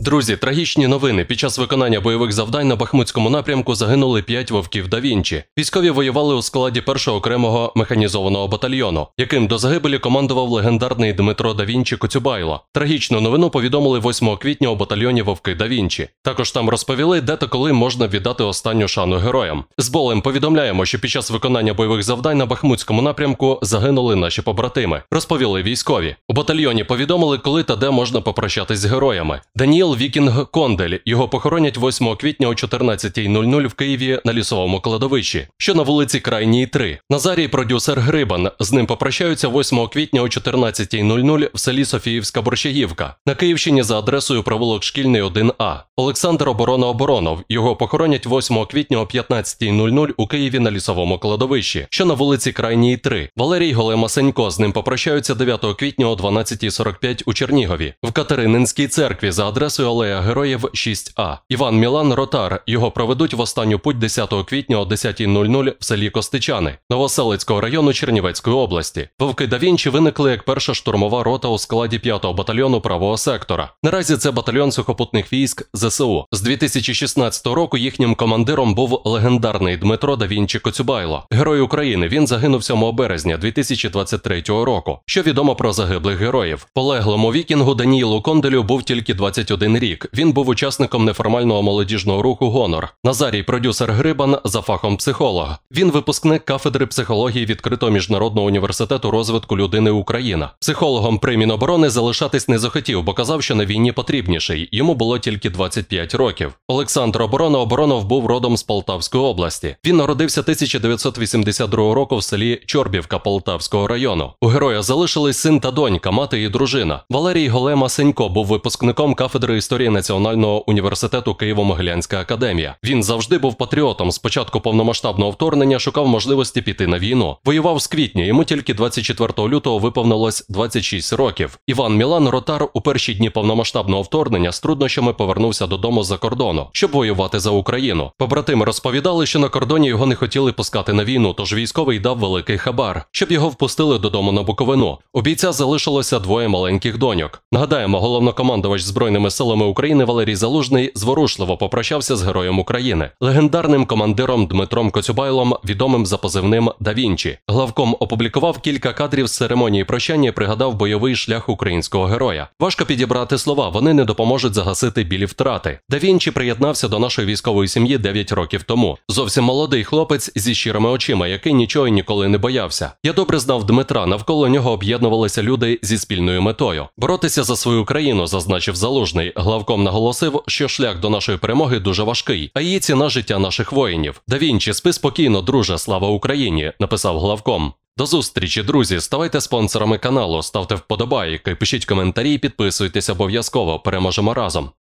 Друзі, трагічні новини. Під час виконання бойових завдань на Бахмутському напрямку загинули 5 вовків да Вінчі. Військові воювали у складі першого окремого механізованого батальйону, яким до загибелі командував легендарний Дмитро да Вінчі Коцюбайло. Трагічну новину повідомили 8 квітня у батальйоні Вовки да Вінчі. Також там розповіли, де та коли можна віддати останню шану героям. З болем повідомляємо, що під час виконання бойових завдань на Бахмутському напрямку загинули наші побратими. Розповіли військові. У батальйоні повідомили, коли та де можна попрощатись з героями. Даніл Павел Вікінг Кондель. Його похоронять 8 квітня о 14.00 в Києві на лісовому кладовищі, що на вулиці Крайній 3. Назарій продюсер Грибан. З ним попрощаються 8 квітня о 14.00 в селі Софіївська Борщагівка на Київщині за адресою провулок Шкільний 1А. Олександр Оборона Оборонов. Його похоронять 8 квітня о 15.00 у Києві на лісовому кладовищі, що на вулиці Крайній 3. Валерій Голема Сенько з ним попрощаються 9 квітня о 12.45 у Чернігові в Катерининській церкві за адресою траси Алея Героїв 6А. Іван Мілан Ротар. Його проведуть в останню путь 10 квітня о 10.00 в селі Костичани Новоселицького району Чернівецької області. Вовки Давінчі виникли як перша штурмова рота у складі 5-го батальйону правого сектора. Наразі це батальйон сухопутних військ ЗСУ. З 2016 року їхнім командиром був легендарний Дмитро да Коцюбайло. Герой України він загинув 7 березня 2023 року. Що відомо про загиблих героїв? Полеглому вікінгу Даніїлу Конделю був тільки 21 21 рік. Він був учасником неформального молодіжного руху Гонор. Назарій, продюсер Грибан, за фахом психолог. Він випускник кафедри психології відкритого міжнародного університету розвитку людини Україна. Психологом при Міноборони залишатись не захотів, бо казав, що на війні потрібніший. Йому було тільки 25 років. Олександр Оборона Оборонов був родом з Полтавської області. Він народився 1982 року в селі Чорбівка Полтавського району. У героя залишились син та донька, мати і дружина. Валерій Голема Сенько був випускником кафедри історії Національного університету Києво-Могилянська академія. Він завжди був патріотом. Спочатку повномасштабного вторгнення шукав можливості піти на війну. Воював з квітня, йому тільки 24 лютого виповнилось 26 років. Іван Мілан Ротар у перші дні повномасштабного вторгнення з труднощами повернувся додому за кордону, щоб воювати за Україну. Побратими розповідали, що на кордоні його не хотіли пускати на війну, тож військовий дав великий хабар, щоб його впустили додому на Буковину. У бійця залишилося двоє маленьких доньок. Нагадаємо, головнокомандувач збройними силами силами України Валерій Залужний зворушливо попрощався з героєм України, легендарним командиром Дмитром Коцюбайлом, відомим за позивним «Да Вінчі». Главком опублікував кілька кадрів з церемонії прощання. і Пригадав бойовий шлях українського героя. Важко підібрати слова, вони не допоможуть загасити білі втрати. Давінчі приєднався до нашої військової сім'ї 9 років тому. Зовсім молодий хлопець зі щирими очима, який нічого ніколи не боявся. Я добре знав Дмитра. Навколо нього об'єднувалися люди зі спільною метою боротися за свою країну, зазначив залужний. Главком наголосив, що шлях до нашої перемоги дуже важкий, а її ціна життя наших воїнів. Да Вінчі, спи спокійно, друже, слава Україні, написав главком. До зустрічі, друзі. Ставайте спонсорами каналу, ставте вподобайки, пишіть коментарі, підписуйтесь обов'язково. Переможемо разом.